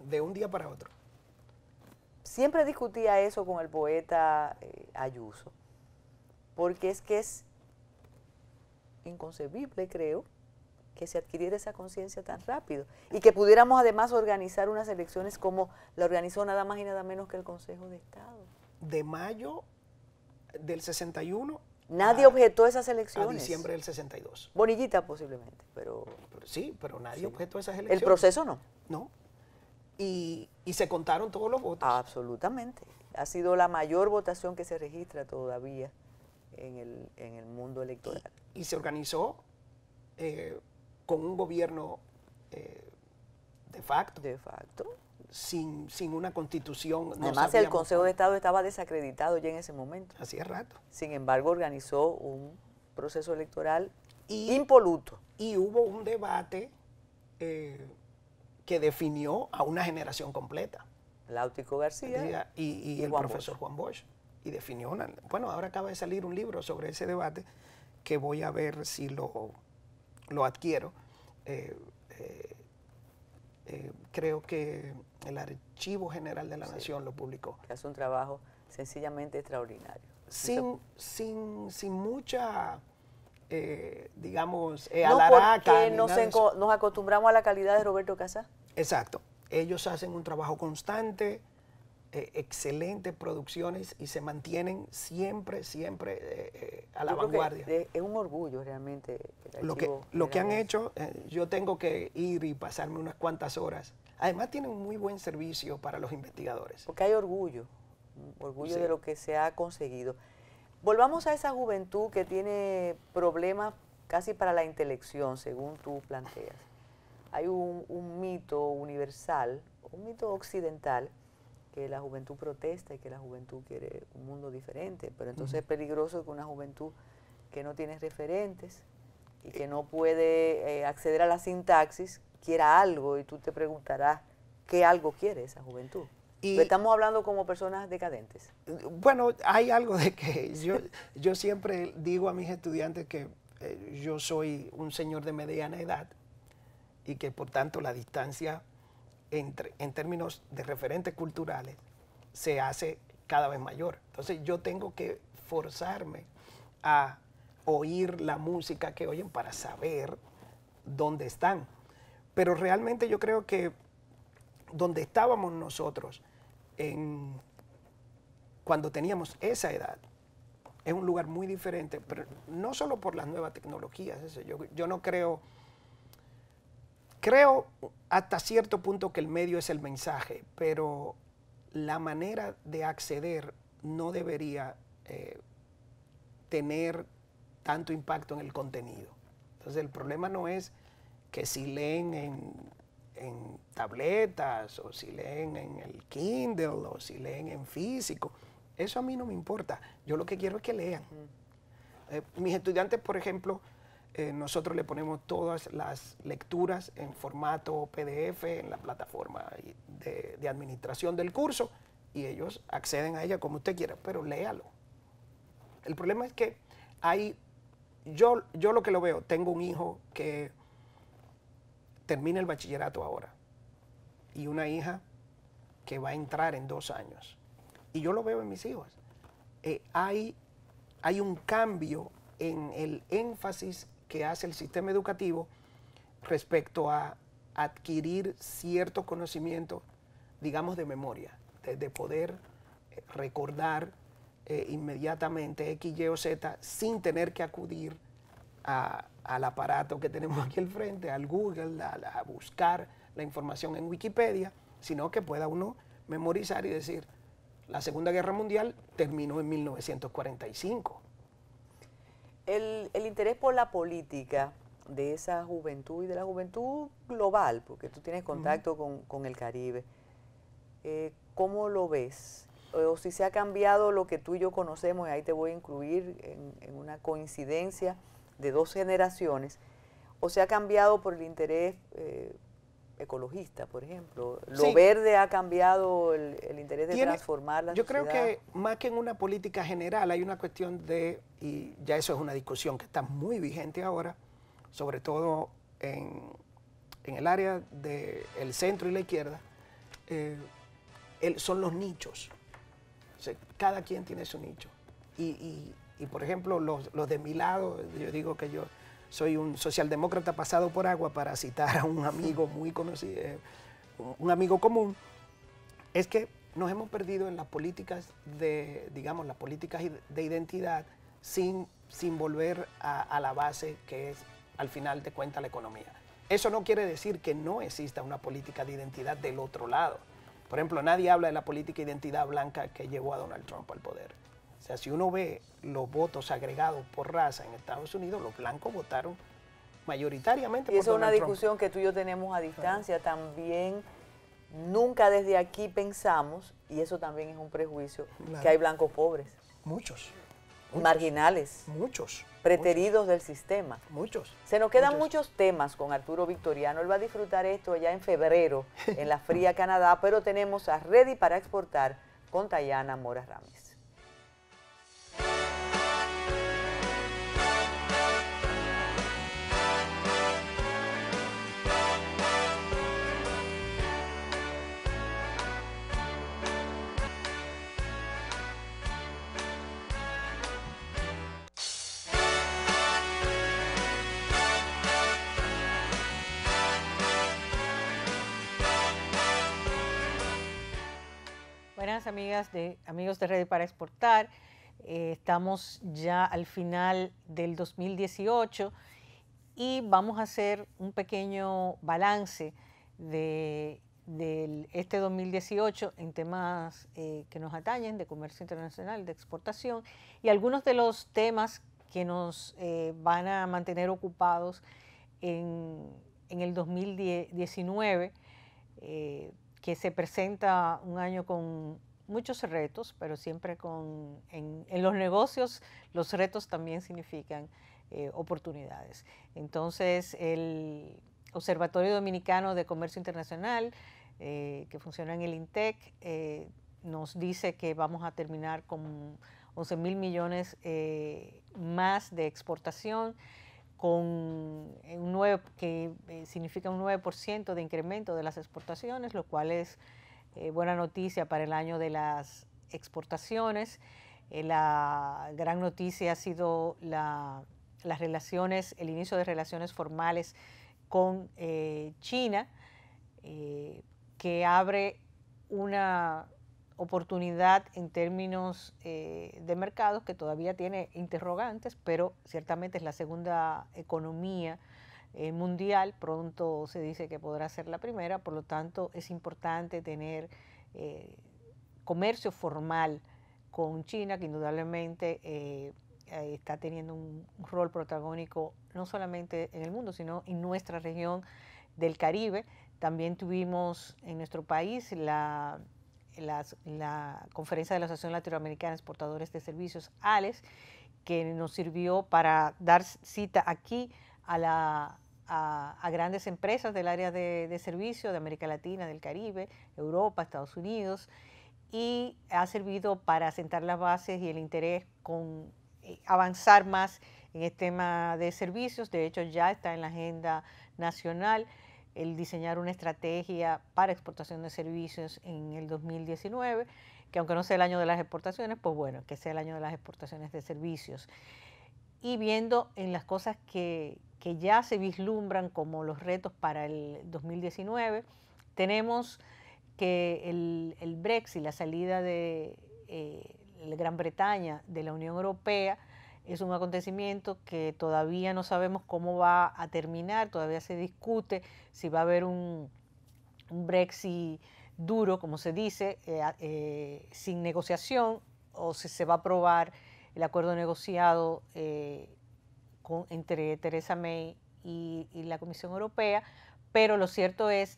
De un día para otro siempre discutía eso con el poeta eh, Ayuso, porque es que es inconcebible, creo, que se adquiriera esa conciencia tan rápido y que pudiéramos además organizar unas elecciones como la organizó nada más y nada menos que el Consejo de Estado. De mayo del 61. Nadie objetó esas elecciones. A diciembre del 62. Bonillita posiblemente, pero... sí, pero nadie objetó esas elecciones. El proceso no. No, y, se contaron todos los votos. Absolutamente. Ha sido la mayor votación que se registra todavía en el, mundo electoral. Y, se organizó eh, con un gobierno eh, de facto. De facto. Sin, una constitución. Además, el Consejo de Estado estaba desacreditado ya en ese momento. Hacía rato. Sin embargo, organizó un proceso electoral impoluto. Y hubo un debate eh, que definió a una generación completa. Láutico García y, el profesor Juan Bosch. Y definió Bueno, ahora acaba de salir un libro sobre ese debate que voy a ver si lo, lo adquiero. Eh, eh, eh, creo que el Archivo General de la Nación lo publicó. Que hace un trabajo sencillamente extraordinario. Sin, sin, sin mucha eh, digamos, eh, no porque nos, acostumbramos a la calidad de Roberto casa Exacto. Ellos hacen un trabajo constante, eh, excelentes producciones y se mantienen siempre, siempre eh, eh, a la vanguardia. es un orgullo realmente. Lo que, lo que han hecho, yo tengo que ir y pasarme unas cuantas horas. Además tienen un muy buen servicio para los investigadores. Porque hay orgullo, orgullo de lo que se ha conseguido. Volvamos a esa juventud que tiene problemas casi para la intelección, según tú planteas. Hay un, mito universal, un mito occidental, que la juventud protesta y que la juventud quiere un mundo diferente, pero entonces es peligroso que una juventud que no tiene referentes y que eh. no puede eh, acceder a la sintaxis quiera algo y tú te preguntarás qué algo quiere esa juventud estamos hablando como personas decadentes. Bueno, hay algo de que yo, yo siempre digo a mis estudiantes que eh, yo soy un señor de mediana edad y que por tanto la distancia entre, en términos de referentes culturales se hace cada vez mayor. Entonces yo tengo que forzarme a oír la música que oyen para saber dónde están. Pero realmente yo creo que donde estábamos nosotros, cuando teníamos esa edad. Es un lugar muy diferente, pero no solo por las nuevas tecnologías. Yo, no creo, creo hasta cierto punto que el medio es el mensaje, pero la manera de acceder no debería eh, tener tanto impacto en el contenido. Entonces el problema no es que si leen en en tabletas o si leen en el Kindle o si leen en físico. Eso a mí no me importa. Yo lo que quiero es que lean. Eh, mis estudiantes, por ejemplo, eh, nosotros le ponemos todas las lecturas en formato PDF en la plataforma de, de administración del curso y ellos acceden a ella como usted quiera, pero léalo. El problema es que hay, yo, yo lo que lo veo, tengo un hijo que termina el bachillerato ahora y una hija que va a entrar en dos años. Y yo lo veo en mis hijos. Eh, hay, hay un cambio en el énfasis que hace el sistema educativo respecto a adquirir cierto conocimiento, digamos, de memoria, de, poder eh, recordar eh, inmediatamente X, Y o Z sin tener que acudir al aparato que tenemos aquí al frente, al Google, a, buscar la información en Wikipedia, sino que pueda uno memorizar y decir, la Segunda Guerra Mundial terminó en 1945. El, interés por la política de esa juventud y de la juventud global, porque tú tienes contacto con, el Caribe, eh, ¿cómo lo ves? O si se ha cambiado lo que tú y yo conocemos, y ahí te voy a incluir en una coincidencia, de dos generaciones, o se ha cambiado por el interés eh, ecologista, por ejemplo. Lo verde ha cambiado el, interés de transformar la yo sociedad. Yo creo que más que en una política general hay una cuestión de, y ya eso es una discusión que está muy vigente ahora, sobre todo en, el área del centro y la izquierda, eh, son los nichos. cada quien tiene su nicho. y, y por ejemplo, los, de mi lado, yo digo que yo soy un socialdemócrata pasado por agua, para citar a un amigo muy conocido, un amigo común, es que nos hemos perdido en las políticas de, digamos, las políticas de identidad sin, sin volver a, a la base que es, al final de cuentas, la economía. Eso no quiere decir que no exista una política de identidad del otro lado. Por ejemplo, nadie habla de la política de identidad blanca que llevó a Donald Trump al poder. O sea, si uno ve los votos agregados por raza en Estados Unidos, los blancos votaron mayoritariamente y eso Y esa es una discusión que tú y yo tenemos a distancia también. Nunca desde aquí pensamos, y eso también es un prejuicio, que hay blancos pobres. Muchos. marginales. Muchos. Preteridos del sistema. Muchos. Se nos quedan muchos. temas con Arturo Victoriano. Él va a disfrutar esto allá en febrero en la fría Canadá, pero tenemos a Ready para exportar con Tayana Mora Ramírez. amigas, de amigos de Red para Exportar. Eh, estamos ya al final del 2018 y vamos a hacer un pequeño balance de, este 2018 en temas eh, que nos atañen de comercio internacional, de exportación y algunos de los temas que nos eh, van a mantener ocupados en, en el 2019, que se presenta un año con muchos retos, pero siempre con, en, los negocios los retos también significan eh, oportunidades. Entonces, el Observatorio Dominicano de Comercio Internacional, eh, que funciona en el INTEC, eh, nos dice que vamos a terminar con 11 mil millones más de exportación con un 9, que significa un 9% de incremento de las exportaciones, lo cual es eh, buena noticia para el año de las exportaciones. Eh, la gran noticia ha sido las relaciones, el inicio de relaciones formales con eh, China, que abre una oportunidad en términos de mercados que todavía tiene interrogantes, pero ciertamente es la segunda economía eh, mundial, pronto se dice que podrá ser la primera, por lo tanto es importante tener eh, comercio formal con China, que indudablemente eh, está teniendo un rol protagónico no solamente en el mundo, sino en nuestra región del Caribe. También tuvimos en nuestro país la, la, la conferencia de la Asociación Latinoamericana de Exportadores de Servicios, ALES, que nos sirvió para dar cita aquí a la a, grandes empresas del área de, servicios de América Latina, del Caribe, Europa, Estados Unidos, y ha servido para sentar las bases y el interés con eh, avanzar más en el tema de servicios. De hecho, ya está en la agenda nacional el diseñar una estrategia para exportación de servicios en el 2019, que aunque no sea el año de las exportaciones, pues bueno, que sea el año de las exportaciones de servicios y viendo en las cosas que, ya se vislumbran como los retos para el 2019, tenemos que el, Brexit, la salida de eh, la Gran Bretaña de la Unión Europea, es un acontecimiento que todavía no sabemos cómo va a terminar, todavía se discute si va a haber un, un Brexit duro, como se dice, eh, eh, sin negociación, o si se va a aprobar el acuerdo negociado eh, entre Theresa May y, la Comisión Europea, pero lo cierto es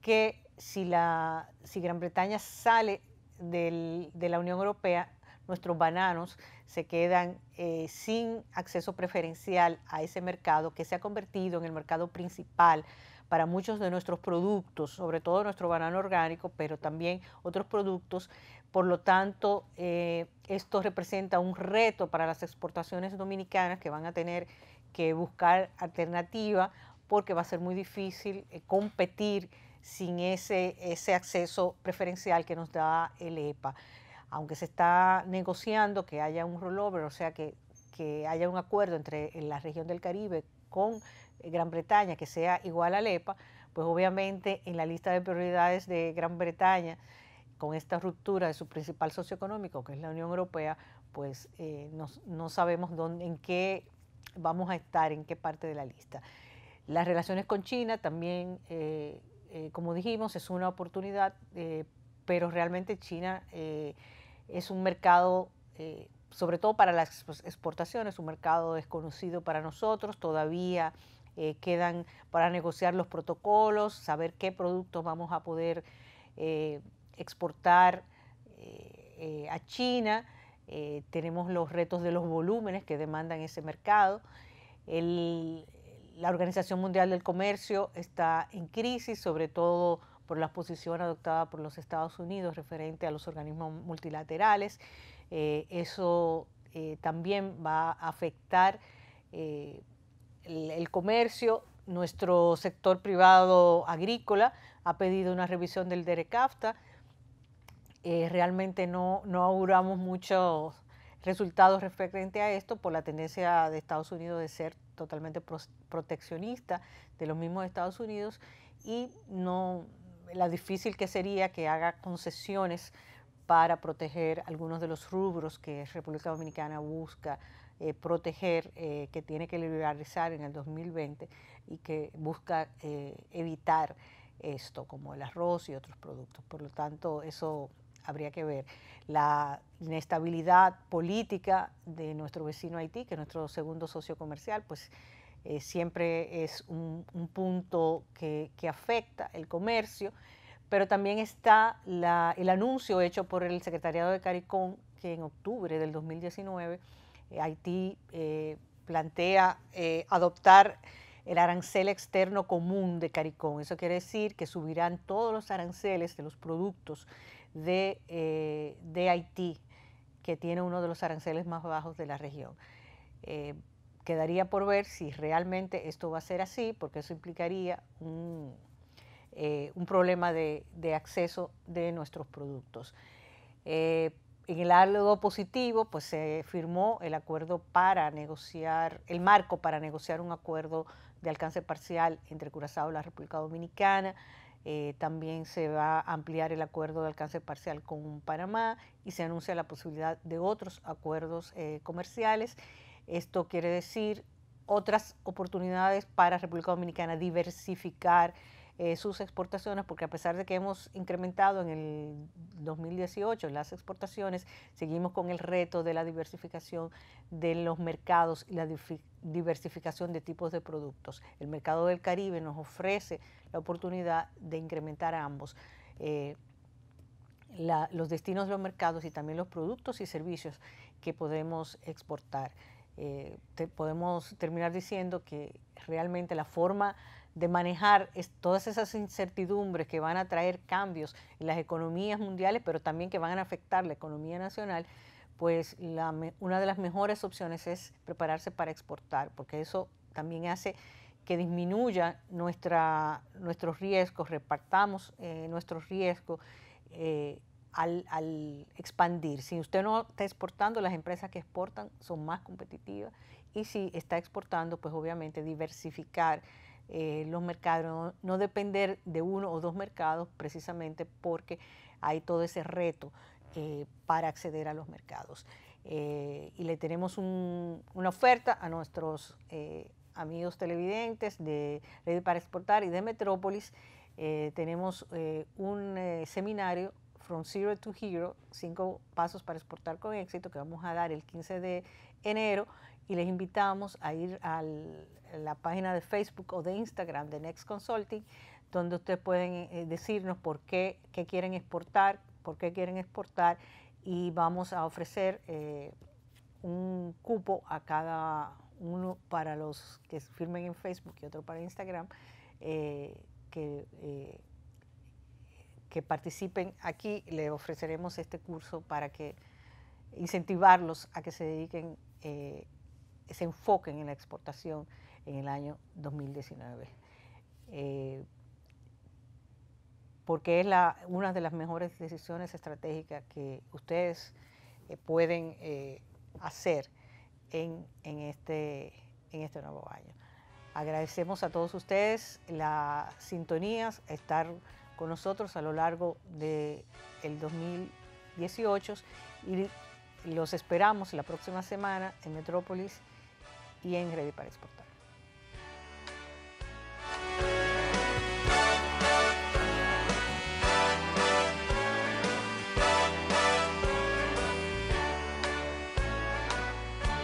que si, Gran Bretaña sale de la Unión Europea, nuestros bananos se quedan eh, sin acceso preferencial a ese mercado que se ha convertido en el mercado principal para muchos de nuestros productos, sobre todo nuestro banano orgánico, pero también otros productos por lo tanto, eh, esto representa un reto para las exportaciones dominicanas que van a tener que buscar alternativa porque va a ser muy difícil eh, competir sin ese, acceso preferencial que nos da el EPA. Aunque se está negociando que haya un rollover, o sea que, que haya un acuerdo entre la región del Caribe con eh, Gran Bretaña que sea igual al EPA, pues obviamente en la lista de prioridades de Gran Bretaña con esta ruptura de su principal socioeconómico, que es la Unión Europea, pues eh, no, sabemos dónde, en qué vamos a estar, en qué parte de la lista. Las relaciones con China también, eh, eh, como dijimos, es una oportunidad, pero realmente China es un mercado, sobre todo para las exportaciones, un mercado desconocido para nosotros, todavía quedan para negociar los protocolos, saber qué productos vamos a poder... Eh, exportar eh, eh, a China, eh, tenemos los retos de los volúmenes que demandan ese mercado. la Organización Mundial del Comercio está en crisis, sobre todo por la posición adoptada por los Estados Unidos referente a los organismos multilaterales. eso también va a afectar el, comercio. Nuestro sector privado agrícola ha pedido una revisión del DERECAFTA eh, realmente no, no auguramos muchos resultados respecto a esto por la tendencia de Estados Unidos de ser totalmente proteccionista de los mismos Estados Unidos y no la difícil que sería que haga concesiones para proteger algunos de los rubros que República Dominicana busca eh, proteger, eh, que tiene que liberalizar en el 2020 y que busca evitar esto, como el arroz y otros productos. Por lo tanto, eso habría que ver la inestabilidad política de nuestro vecino Haití, que es nuestro segundo socio comercial, pues eh, siempre es un, punto que, afecta el comercio, pero también está el anuncio hecho por el secretariado de CARICOM que en octubre del 2019 eh, Haití eh, plantea adoptar el arancel externo común de CARICOM. Eso quiere decir que subirán todos los aranceles de los productos eh, de, Haití, que tiene uno de los aranceles más bajos de la región. Eh, quedaría por ver si realmente esto va a ser así, porque eso implicaría un, eh, problema de, acceso de nuestros productos. en el lado positivo, pues se firmó el acuerdo para negociar, el marco para negociar un acuerdo de alcance parcial entre Curazao y la República Dominicana. Eh, también se va a ampliar el acuerdo de alcance parcial con Panamá y se anuncia la posibilidad de otros acuerdos eh, comerciales. Esto quiere decir otras oportunidades para República Dominicana diversificar eh, sus exportaciones, porque a pesar de que hemos incrementado en el 2018 las exportaciones, seguimos con el reto de la diversificación de los mercados y la diversificación de tipos de productos. El mercado del Caribe nos ofrece la oportunidad de incrementar ambos. Eh, los destinos de los mercados y también los productos y servicios que podemos exportar. Eh, podemos terminar diciendo que realmente la forma de manejar todas esas incertidumbres que van a traer cambios en las economías mundiales, pero también que van a afectar la economía nacional, pues una de las mejores opciones es prepararse para exportar, porque eso también hace que disminuya nuestra, nuestros riesgos, repartamos eh, nuestros riesgos eh, al, expandir. Si usted no está exportando, las empresas que exportan son más competitivas y si está exportando, pues obviamente diversificar eh, los mercados, no depender de uno o dos mercados precisamente porque hay todo ese reto eh, para acceder a los mercados. Eh, y le tenemos una oferta a nuestros amigos televidentes de Red para Exportar y de Metrópolis. tenemos un seminario From Zero to Hero, cinco pasos para exportar con éxito, que vamos a dar el 15 de enero y les invitamos a ir a la página de Facebook o de Instagram de Next Consulting, donde ustedes pueden eh, decirnos por qué, quieren exportar, por qué quieren exportar y vamos a ofrecer eh, un cupo a cada uno para los que firmen en Facebook y otro para Instagram, eh, que, participen aquí. Le ofreceremos este curso para que incentivarlos a que se dediquen se enfoquen en la exportación en el año 2019. Eh, porque es una de las mejores decisiones estratégicas que ustedes eh, pueden eh, hacer este, en, este, nuevo año. Agradecemos a todos ustedes la sintonía, estar con nosotros a lo largo del el 2018 y los esperamos la próxima semana en Metrópolis y en para exportar.